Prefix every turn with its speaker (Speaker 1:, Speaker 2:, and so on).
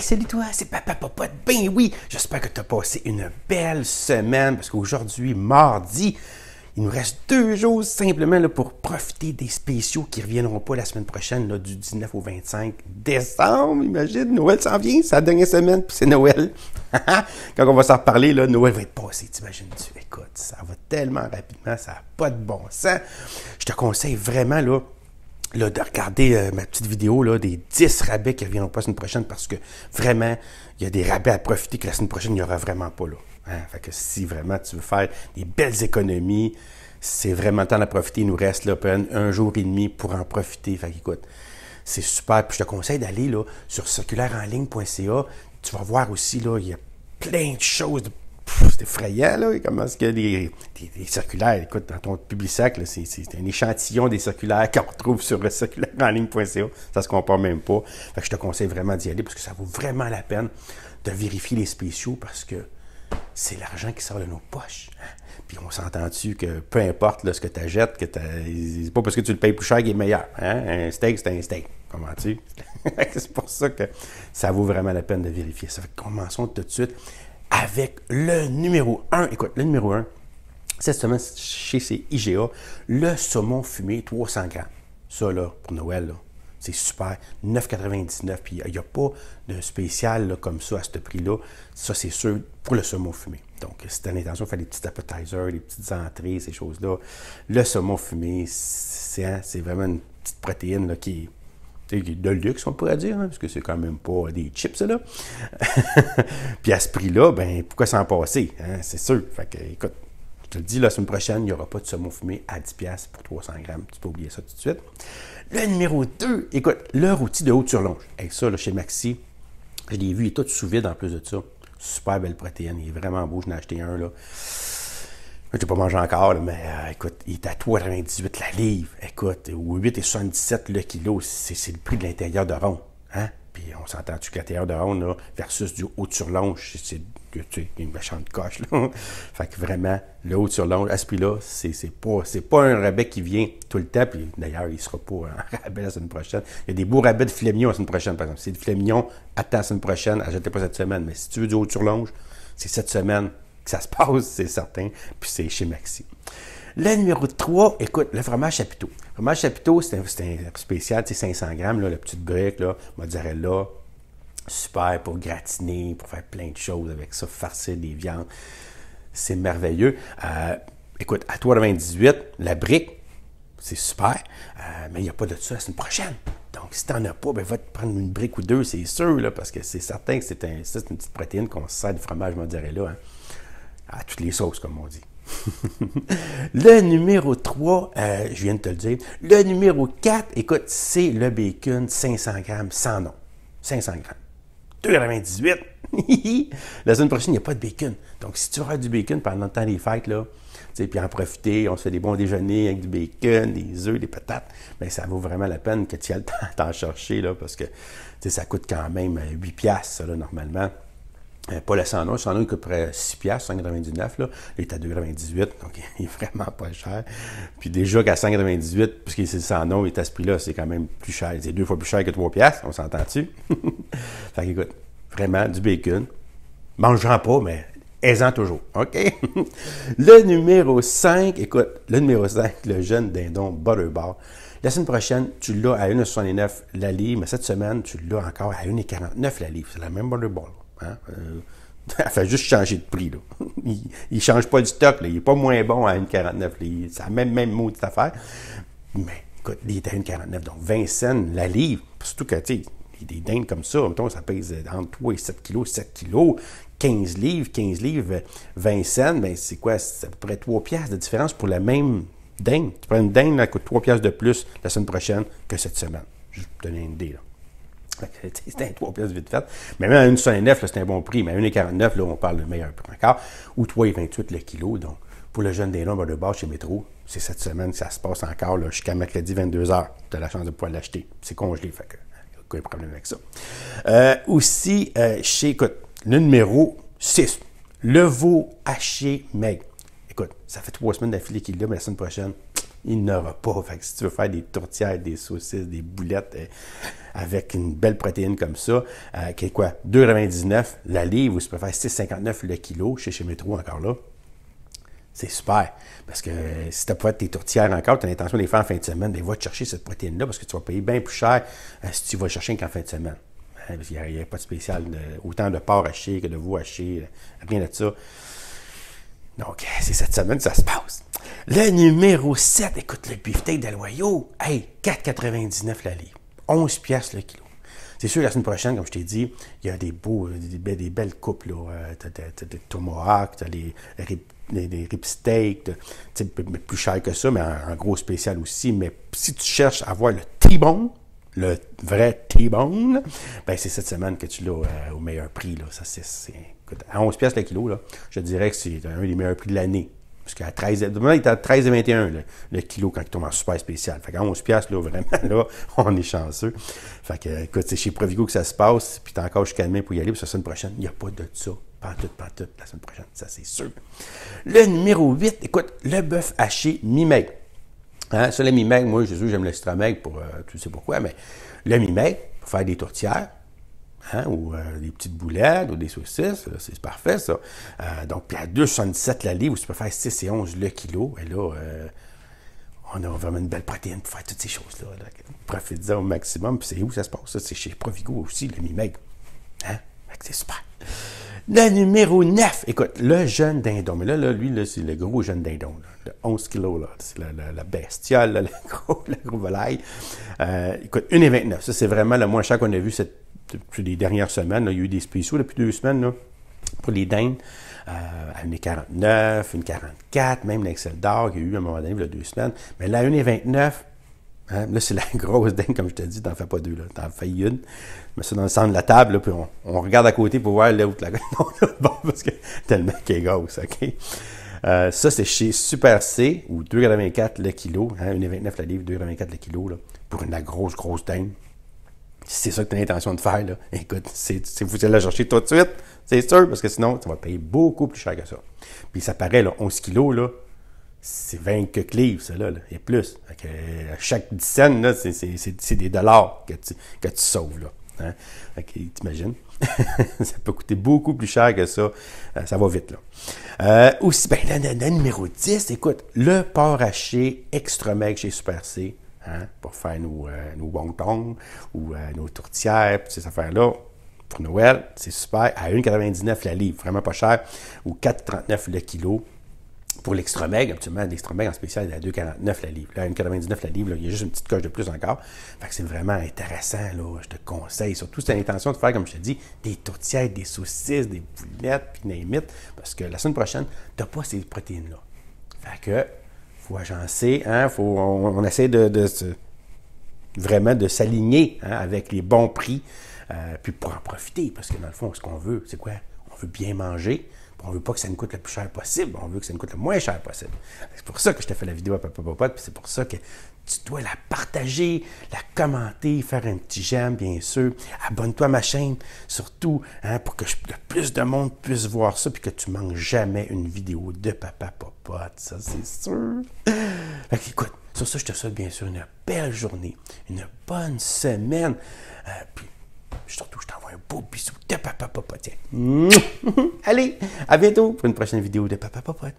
Speaker 1: salut toi, c'est Papa Popote. Ben oui, j'espère que tu as passé une belle semaine parce qu'aujourd'hui, mardi, il nous reste deux jours simplement là, pour profiter des spéciaux qui ne reviendront pas la semaine prochaine, du 19 au 25 décembre. Imagine, Noël s'en vient, c'est la dernière semaine, puis c'est Noël. Quand on va s'en reparler, là, Noël va être passé, t'imagines-tu? Écoute, ça va tellement rapidement, ça n'a pas de bon sens. Je te conseille vraiment, là, de regarder euh, ma petite vidéo des 10 rabais qui reviendront pas la semaine prochaine parce que vraiment, il y a des rabais à profiter que la semaine prochaine, il n'y aura vraiment pas. Là, hein. Fait que si vraiment tu veux faire des belles économies, c'est vraiment temps d'en profiter. Il nous reste là, un jour et demi pour en profiter. Fait écoute, c'est super. Puis je te conseille d'aller sur circulaireenligne.ca. Tu vas voir aussi, là, il y a plein de choses, de c'est effrayant, là, comment est-ce que les, circulaires, écoute, dans ton public-sac, c'est un échantillon des circulaires qu'on retrouve sur en ligne.co, ça se compare même pas. je te conseille vraiment d'y aller parce que ça vaut vraiment la peine de vérifier les spéciaux parce que c'est l'argent qui sort de nos poches. Hein. Puis on s'entend-tu que peu importe ce que tu achètes, que c'est pas parce que tu le payes plus cher qu'il est meilleur. Hein? Un steak, c'est un steak. Comment tu? c'est pour ça que ça vaut vraiment la peine de vérifier ça. commençons tout de suite avec le numéro 1. Écoute, le numéro 1, cette semaine chez ces IGA, le saumon fumé 300 grammes. Ça, là, pour Noël, c'est super. 9,99. Puis il n'y a pas de spécial comme ça à ce prix-là. Ça, c'est sûr pour le saumon fumé. Donc, si tu as l'intention de faire des petits appetizers, des petites entrées, ces choses-là, le saumon fumé, c'est, hein, c'est vraiment une petite protéine là, qui de luxe, on pourrait dire, hein, parce que c'est quand même pas des chips, là. Puis à ce prix-là, ben pourquoi s'en passer? Hein? C'est sûr. Fait écoute, je te le dis, la semaine prochaine, il n'y aura pas de saumon fumé à 10$ pour 300 grammes. Tu peux oublier ça tout de suite. Le numéro 2, écoute, leur outil de haute surlonge. Avec ça, là, chez Maxi, je l'ai vu, il est tout sous vide en plus de ça. Super belle protéine, il est vraiment beau, je n'ai acheté un, là tu j'ai pas mangé encore, mais euh, écoute, il est à 3,98 la livre. Écoute, ou 8,77 le kilo, c'est le prix de l'intérieur de rond. Hein? Puis on s'entend-tu l'intérieur de rond, versus du haut sur longe, c'est une méchante coche. Là. fait que vraiment, le haut sur longe, à ce prix-là, c'est pas, pas un rabais qui vient tout le temps. Puis d'ailleurs, il sera pas un rabais la semaine prochaine. Il y a des beaux rabais de filet la semaine prochaine, par exemple. C'est du filet attends la semaine prochaine, achète pas cette semaine. Mais si tu veux du haut sur longe, c'est cette semaine, que ça se passe, c'est certain. Puis c'est chez Maxi. Le numéro 3, écoute, le fromage chapiteau. Le fromage chapiteau, c'est un, un, spécial, tu sais, 500 grammes, là, petite petite brique, là, super pour gratiner, pour faire plein de choses avec ça, farcir des viandes. C'est merveilleux. Euh, écoute, à toi 98 la brique, c'est super, euh, mais il n'y a pas de ça la semaine prochaine. Donc, si tu n'en as pas, ben, va te prendre une brique ou deux, c'est sûr, là, parce que c'est certain que c'est un, une petite protéine qu'on sert du fromage dirais hein. là à toutes les sauces, comme on dit. le numéro 3, euh, je viens de te le dire. Le numéro 4, écoute, c'est le bacon 500 grammes sans nom. 500 grammes. 2,98. la semaine prochaine, il n'y a pas de bacon. Donc, si tu auras du bacon pendant le temps des fêtes, là, puis en profiter, on se fait des bons déjeuners avec du bacon, des œufs, des patates, mais ben, ça vaut vraiment la peine que tu ailles t'en chercher, là, parce que ça coûte quand même 8 piastres, normalement. Euh, pas la nom Le il coûte près 6 piastres, 199. Il est à 2,98, donc il est vraiment pas cher. Puis déjà qu'à 198, puisque c'est le nom il est à ce prix-là, c'est quand même plus cher. C'est deux fois plus cher que 3 piastres, on s'entend-tu? fait qu'écoute, vraiment, du bacon. mangeant pas, mais aisant toujours, OK? le numéro 5, écoute, le numéro 5, le jeune dindon Butterball. La semaine prochaine, tu l'as à 1,69 la livre, mais cette semaine, tu l'as encore à 1,49 la livre. C'est la même Butterball. Hein? Euh, elle fait juste changer de prix. il ne change pas du stock. Il n'est pas moins bon à 1,49. C'est la même, même mot de affaire. Mais écoute, il est à 1,49. Donc 20 cents la livre. Surtout que, tu sais, des dindes comme ça, mettons, ça pèse entre 3 et 7 kilos, 7 kilos, 15 livres, 15 livres, 20 cents, ben, c'est quoi? C'est à peu près 3 piastres de différence pour la même dinde. Tu prends une dinde, elle coûte 3 piastres de plus la semaine prochaine que cette semaine. Je vais te donner une idée, là. C'était un 3 pièces vite fait. Mais même à 1,59, c'est un bon prix. Mais à 1,49, là, on parle de meilleur prix encore. Ou 3,28 le kilo. Donc, pour le jeune des nombres de base chez Métro, c'est cette semaine que ça se passe encore jusqu'à mercredi 22h. Tu as la chance de pouvoir l'acheter. C'est congelé, fait que aucun problème avec ça. Euh, aussi, euh, chez, écoute, le numéro 6, le veau haché maigre. Écoute, ça fait trois semaines d'affilée qu'il l'a, mais la semaine prochaine, il va pas. Fait que si tu veux faire des tourtières, des saucisses, des boulettes euh, avec une belle protéine comme ça, euh, qui est quoi? 2,99 la livre, ou tu peux faire 6,59 le kilo chez chez Métro encore là. C'est super. Parce que euh, si tu n'as pas tes tourtières encore, tu as l'intention de les faire en fin de semaine, ben, va te chercher cette protéine-là parce que tu vas payer bien plus cher si tu vas chercher qu'en fin de semaine. Hein, il n'y a, pas de spécial. autant de porc haché que de veau haché. Rien de ça. Donc, c'est cette semaine ça se passe. Le numéro 7, écoute, le beefsteak de L'Oyau, hey, 4,99 la livre. 11 pièces le kilo. C'est sûr, la semaine prochaine, comme je t'ai dit, il y a des beaux, des, belles coupes, là. Euh, t'as des tomahawks, t'as les ribs les, c'est plus cher que ça, mais un, gros spécial aussi. Mais si tu cherches à voir le T-bone, le vrai T-bone, ben c'est cette semaine que tu l'as euh, au meilleur prix, Ça, à 11 pièces le kilo, là, je dirais que c'est un des meilleurs prix de l'année. Parce qu'à 13, demain, il est à 13 et 21, le kilo, quand il tombe en super spécial. Fait qu'à 11 piastres, là, vraiment, là, on est chanceux. Fait que, écoute, c'est chez Provigo que ça se passe, puis t'es encore jusqu'à demain pour y aller, puis la semaine prochaine, il n'y a pas de ça. Pas tout, pas tout, la semaine prochaine, ça, c'est sûr. Le numéro 8, écoute, le bœuf haché mi Hein, ça, le mi-maigre, moi, Jésus, j'aime le pour, euh, tu sais pourquoi, mais le mi pour faire des tourtières, Hein, ou euh, des petites boulettes, ou des saucisses, c'est parfait ça. Euh, donc, puis à 2,77 la livre, tu peux faire 6 et 11 le kilo, et là, euh, on a vraiment une belle protéine pour faire toutes ces choses-là. Là. profitez en au maximum, puis c'est où ça se passe? Ça, c'est chez Provigo aussi, le Mimègue. Hein? C'est super. Le numéro 9, écoute, le jeune dindon. Mais là, lui, c'est le gros jeune dindon. le 11 kilos, là. C'est la, la, la, bestiole, gros, la gros volaille. écoute, 1,29. Ça, c'est vraiment le moins cher qu'on a vu cette depuis les dernières semaines, il y a eu des spéciaux depuis deux semaines là, pour les dindes. Euh, à 1,49, 44 même l'Excel d'or qu'il y a eu à un moment donné, il y a deux semaines. Mais là, 1,29, 29. là, c'est la grosse dinde, comme je te dis, t'en fais pas deux, là. T'en fais une. Mais ça dans le centre de la table, là, puis on, regarde à côté pour voir là où la parce que tellement qu'elle est grosse, OK? Euh, ça, c'est chez Super C, ou 2,84 le kilo, 1,29 hein, la livre, 2,84 le kilo, là, pour une grosse, grosse dinde c'est ça que tu as l'intention de faire, là, écoute, c'est vous allez la chercher tout de suite, c'est sûr, parce que sinon, tu vas payer beaucoup plus cher que ça. Puis ça paraît, 11 kilos, là, c'est 20 que livres, là, et plus. Euh, à chaque 10 cents, c'est des dollars que tu, que tu sauves, là. Hein. t'imagines? ça peut coûter beaucoup plus cher que ça. Euh, ça va vite, là. Euh, aussi, ben, la, numéro 10, écoute, le porc haché extra mec chez Super C Hein, pour faire nos, euh, ou euh, nos tourtières, ces affaires-là. Pour Noël, c'est super. À 1,99 la livre, vraiment pas cher, ou 4,39 le kilo. Pour lextra absolument, en spécial, est à 2,49 la livre. Là, à 1,99 la livre, il y a juste une petite coche de plus encore. Fait que c'est vraiment intéressant, là. Je te conseille. Surtout si tu l'intention de faire, comme je te dis, des tourtières, des saucisses, des boulettes, puis des parce que la semaine prochaine, tu pas ces protéines-là. Fait que faut agencer, hein, on, essaie de, vraiment de s'aligner hein, avec les bons prix, euh, puis pour en profiter, parce que dans le fond, ce qu'on veut, c'est quoi? On veut bien manger, puis on veut pas que ça nous coûte le plus cher possible, on veut que ça nous coûte le moins cher possible. C'est pour ça que je t'ai fait la vidéo à Papa Popote. puis c'est pour ça que tu dois la partager, la commenter, faire un petit j'aime, bien sûr. Abonne-toi à ma chaîne, surtout, hein, pour que le plus de monde puisse voir ça, puis que tu manques jamais une vidéo de Papa Popote, ça c'est sûr. Fait écoute, sur ça, je te souhaite bien sûr une belle journée, une bonne semaine, Et euh, puis surtout, je t'envoie un beau bisou de Papa Popote. Allez, à bientôt pour une prochaine vidéo de Papa Popote.